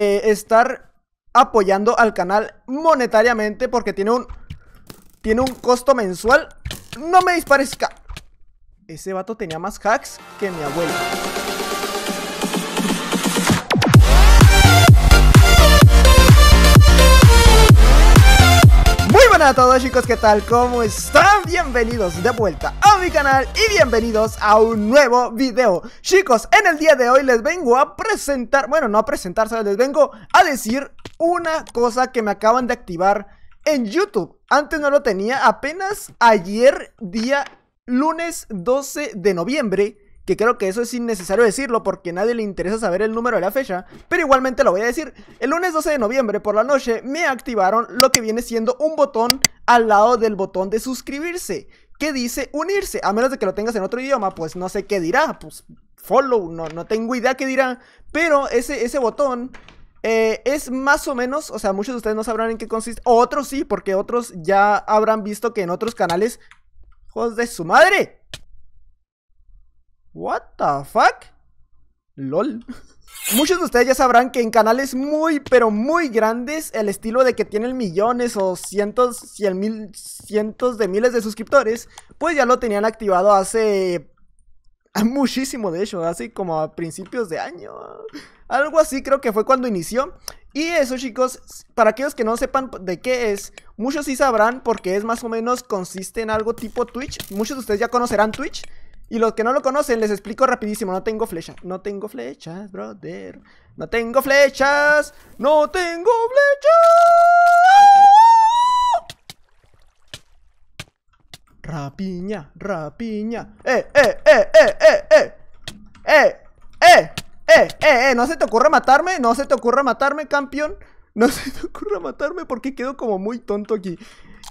Eh, estar apoyando al canal monetariamente porque tiene un tiene un costo mensual. No me disparezca Ese vato tenía más hacks que mi abuelo. Hola a todos chicos, ¿qué tal? ¿Cómo están? Bienvenidos de vuelta a mi canal y bienvenidos a un nuevo video Chicos, en el día de hoy les vengo a presentar, bueno no a presentar, les vengo a decir una cosa que me acaban de activar en YouTube Antes no lo tenía, apenas ayer día lunes 12 de noviembre que creo que eso es innecesario decirlo porque a nadie le interesa saber el número de la fecha, pero igualmente lo voy a decir. El lunes 12 de noviembre por la noche me activaron lo que viene siendo un botón al lado del botón de suscribirse, que dice unirse, a menos de que lo tengas en otro idioma, pues no sé qué dirá, pues follow, no, no tengo idea qué dirá, pero ese, ese botón eh, es más o menos, o sea, muchos de ustedes no sabrán en qué consiste, o otros sí, porque otros ya habrán visto que en otros canales... ¡Hijos de su madre! What the fuck? LOL. Muchos de ustedes ya sabrán que en canales muy, pero muy grandes, el estilo de que tienen millones o cientos, cien mil, cientos de miles de suscriptores, pues ya lo tenían activado hace muchísimo, de hecho, así como a principios de año. Algo así creo que fue cuando inició. Y eso chicos, para aquellos que no sepan de qué es, muchos sí sabrán porque es más o menos consiste en algo tipo Twitch. Muchos de ustedes ya conocerán Twitch, y los que no lo conocen, les explico rapidísimo. No tengo flecha. No tengo flechas, brother. No tengo flechas. No tengo flechas. Rapiña, rapiña. Eh, eh, eh, eh, eh, eh. Eh, eh, eh, eh, eh. No se te ocurra matarme. No se te ocurra matarme, campeón. No se te ocurra matarme porque quedo como muy tonto aquí.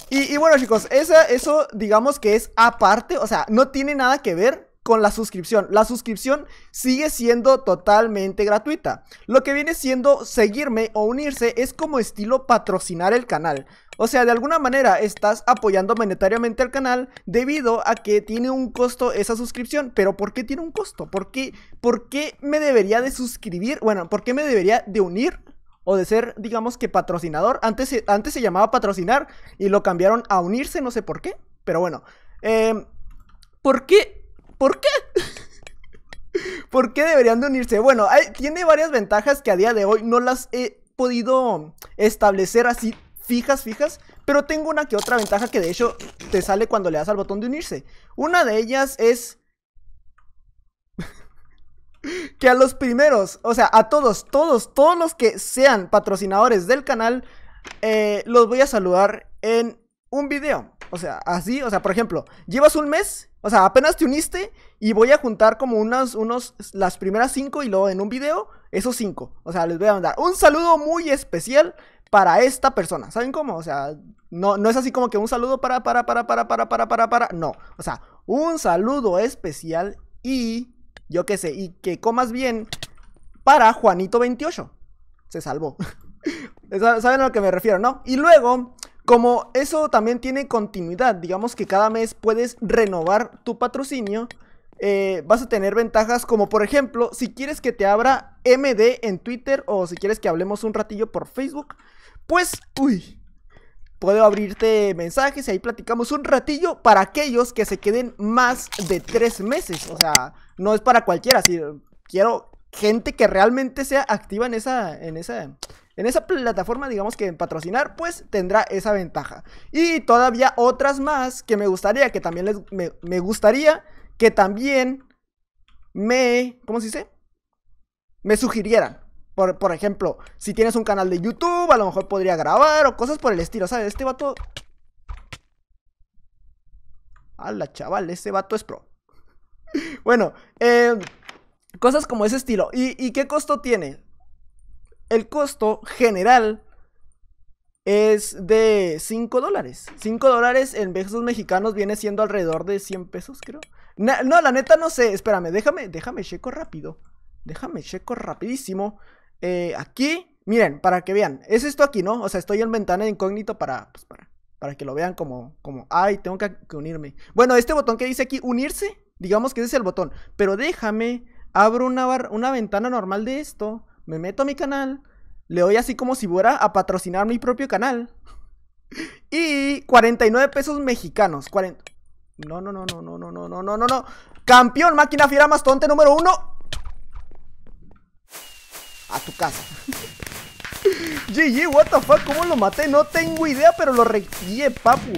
Y, bueno, chicos, eso digamos que es aparte, o sea, no tiene nada que ver con la suscripción. La suscripción sigue siendo totalmente gratuita. Lo que viene siendo seguirme o unirse es como estilo patrocinar el canal. O sea, de alguna manera estás apoyando monetariamente al canal debido a que tiene un costo esa suscripción. Pero ¿por qué tiene un costo? ¿Por qué, ¿Por qué me debería de suscribir? Bueno, ¿por qué me debería de unir o de ser, digamos que patrocinador. Antes, antes se llamaba patrocinar y lo cambiaron a unirse, no sé por qué, pero bueno. Em, ¿Por qué? ¿Por qué? ¿Por qué deberían de unirse? Bueno, hay, tiene varias ventajas que a día de hoy no las he podido establecer así fijas, fijas, pero tengo una que otra ventaja que de hecho te sale cuando le das al botón de unirse. Una de ellas es que a los primeros, o sea, a todos, todos, todos los que sean patrocinadores del canal, eh, los voy a saludar en un video. O sea, así, o sea, por ejemplo, llevas un mes, o sea, apenas te uniste y voy a juntar como unas, unos, las primeras cinco y luego en un video, esos cinco. O sea, les voy a mandar un saludo muy especial para esta persona. ¿Saben cómo? O sea, no, no es así como que un saludo para, para, para, para, para, para, para, para. No. O sea, un saludo especial y yo qué sé, y que comas bien para Juanito 28. Se salvó. ¿Saben a lo que me refiero, no? Y luego, como eso también tiene continuidad, digamos que cada mes puedes renovar tu patrocinio, eh, vas a tener ventajas como por ejemplo, si quieres que te abra MD en Twitter o si quieres que hablemos un ratillo por Facebook, pues, uy, puedo abrirte mensajes y ahí platicamos un ratillo para aquellos que se queden más de tres meses. O sea, no es para cualquiera. Si quiero gente que realmente sea activa en esa, en esa, en esa plataforma, digamos que en patrocinar, pues tendrá esa ventaja. Y todavía otras más que me gustaría, que también me, me gustaría que también me, ¿cómo se dice? Me sugirieran. Por, ejemplo, si tienes un canal de YouTube, a lo mejor podría grabar o cosas por el estilo, ¿sabes? Este vato... ¡Hala, chaval, ese vato es pro. bueno, em, cosas como ese estilo. ¿Y, qué costo tiene? El costo general es de 5 dólares. 5 dólares en pesos mexicanos viene siendo alrededor de 100 pesos, creo. no, la neta no sé. Espérame, déjame, déjame checo rápido. Déjame checo rapidísimo. Eh, aquí, miren, para que vean, es esto aquí, ¿no? O sea, estoy en ventana de incógnito para, para, para que lo vean como, como, ay, tengo que, unirme. Bueno, este botón que dice aquí, unirse, digamos que ese es el botón, pero déjame, abro una, una ventana normal de esto, me meto a mi canal, le doy así como si fuera a patrocinar mi propio canal. Y 49 pesos mexicanos. 40... No, no, no, no, no, no, no, no, no, no, no. Campeón, máquina fiera más tonte número uno a tu casa. GG, what the fuck, ¿cómo lo maté? No tengo idea, pero lo rectié, papu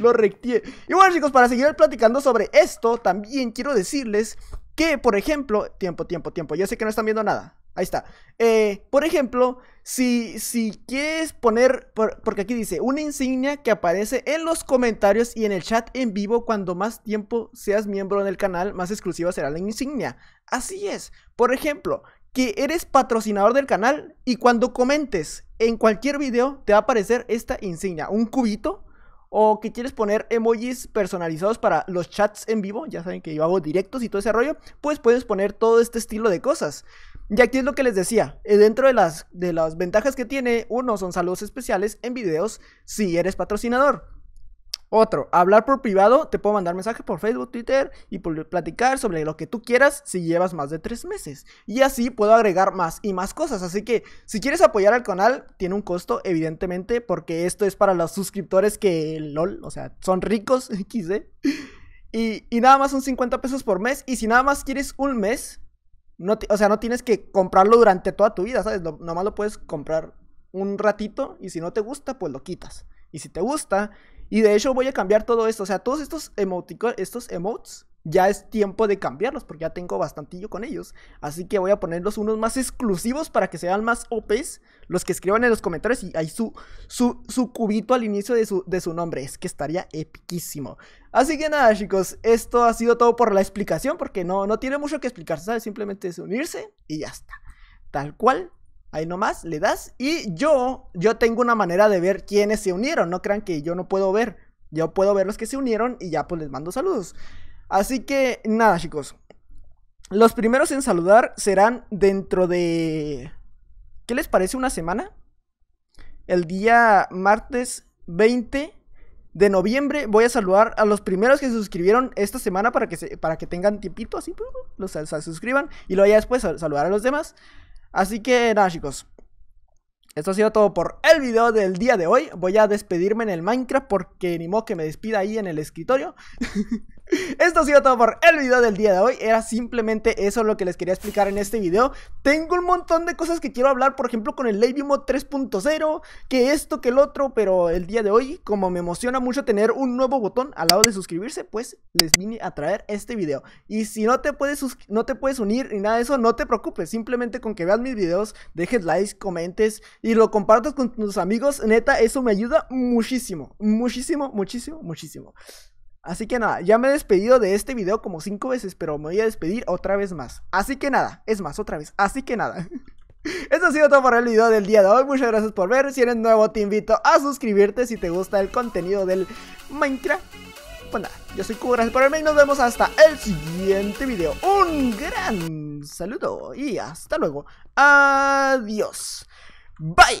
Lo rectié Y bueno chicos, para seguir platicando sobre esto También quiero decirles que, por ejemplo Tiempo, tiempo, tiempo, Ya sé que no están viendo nada Ahí está eh, Por ejemplo, si, si quieres poner Porque aquí dice, una insignia que aparece en los comentarios Y en el chat en vivo Cuando más tiempo seas miembro En el canal Más exclusiva será la insignia Así es, por ejemplo que eres patrocinador del canal y cuando comentes en cualquier video te va a aparecer esta insignia, un cubito o que quieres poner emojis personalizados para los chats en vivo, ya saben que yo hago directos y todo ese rollo, pues puedes poner todo este estilo de cosas. Y aquí es lo que les decía, eh, dentro de las, de las ventajas que tiene, uno son saludos especiales en videos si eres patrocinador. Otro, hablar por privado, te puedo mandar mensaje por Facebook, Twitter y platicar sobre lo que tú quieras si llevas más de tres meses. Y así puedo agregar más y más cosas. Así que si quieres apoyar al canal, tiene un costo, evidentemente, porque esto es para los suscriptores que, lol, o sea, son ricos, XD. Y, y nada más son 50 pesos por mes. Y si nada más quieres un mes, no o sea, no tienes que comprarlo durante toda tu vida, ¿sabes? nomás lo puedes comprar un ratito y si no te gusta, pues lo quitas. Y si te gusta y de hecho voy a cambiar todo esto. O sea, todos estos, emoticos estos emotes ya es tiempo de cambiarlos porque ya tengo bastantillo con ellos. Así que voy a ponerlos unos más exclusivos para que sean más OPs. Los que escriban en los comentarios y hay su, su, su cubito al inicio de su, nombre. Es que estaría epiquísimo. Así que nada, chicos, esto ha sido todo por la explicación porque no, no tiene mucho que explicarse Simplemente es unirse y ya está. Tal cual, Ahí nomás le das y yo, yo tengo una manera de ver quiénes se unieron. No crean que yo no puedo ver. Yo puedo ver los que se unieron y ya pues les mando saludos. Así que nada chicos. Los primeros en saludar serán dentro de... ¿Qué les parece una semana? El día martes 20 de noviembre voy a saludar a los primeros que se suscribieron esta semana para que, se... para que tengan tiempito así, los pues, se suscriban y luego ya después saludar a los demás. Así que nada chicos, esto ha sido todo por el video del día de hoy. Voy a despedirme en el Minecraft porque ni que me despida ahí en el escritorio. Esto ha sido todo por el video del día de hoy. Era simplemente eso lo que les quería explicar en este video. Tengo un montón de cosas que quiero hablar, por ejemplo, con el Lady 3.0, que esto, que el otro, pero el día de hoy, como me emociona mucho tener un nuevo botón al lado de suscribirse, pues les vine a traer este video. Y si no te puedes, no te puedes unir ni nada de eso, no te preocupes. Simplemente con que veas mis videos, dejes likes, comentes y lo compartas con tus amigos. Neta, eso me ayuda muchísimo, muchísimo, muchísimo, muchísimo. Así que nada, ya me he despedido de este video como cinco veces, pero me voy a despedir otra vez más. Así que nada, es más, otra vez, así que nada. Esto ha sido todo por el video del día de hoy, muchas gracias por ver, si eres nuevo te invito a suscribirte si te gusta el contenido del Minecraft. Pues nada, yo soy Q, gracias por verme y nos vemos hasta el siguiente video. Un gran saludo y hasta luego. Adiós. Bye.